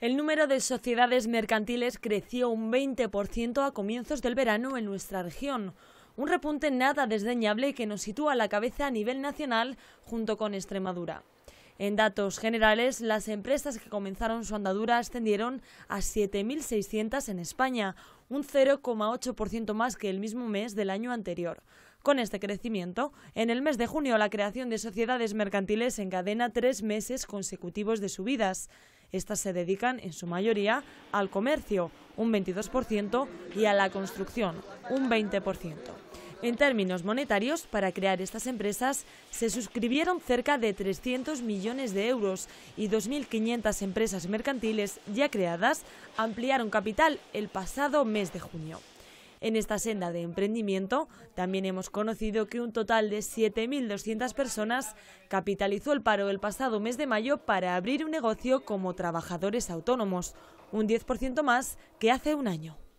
El número de sociedades mercantiles creció un 20% a comienzos del verano en nuestra región. Un repunte nada desdeñable que nos sitúa a la cabeza a nivel nacional junto con Extremadura. En datos generales, las empresas que comenzaron su andadura ascendieron a 7.600 en España, un 0,8% más que el mismo mes del año anterior. Con este crecimiento, en el mes de junio la creación de sociedades mercantiles encadena tres meses consecutivos de subidas. Estas se dedican en su mayoría al comercio, un 22%, y a la construcción, un 20%. En términos monetarios, para crear estas empresas se suscribieron cerca de 300 millones de euros y 2.500 empresas mercantiles ya creadas ampliaron capital el pasado mes de junio. En esta senda de emprendimiento también hemos conocido que un total de 7.200 personas capitalizó el paro el pasado mes de mayo para abrir un negocio como trabajadores autónomos, un 10% más que hace un año.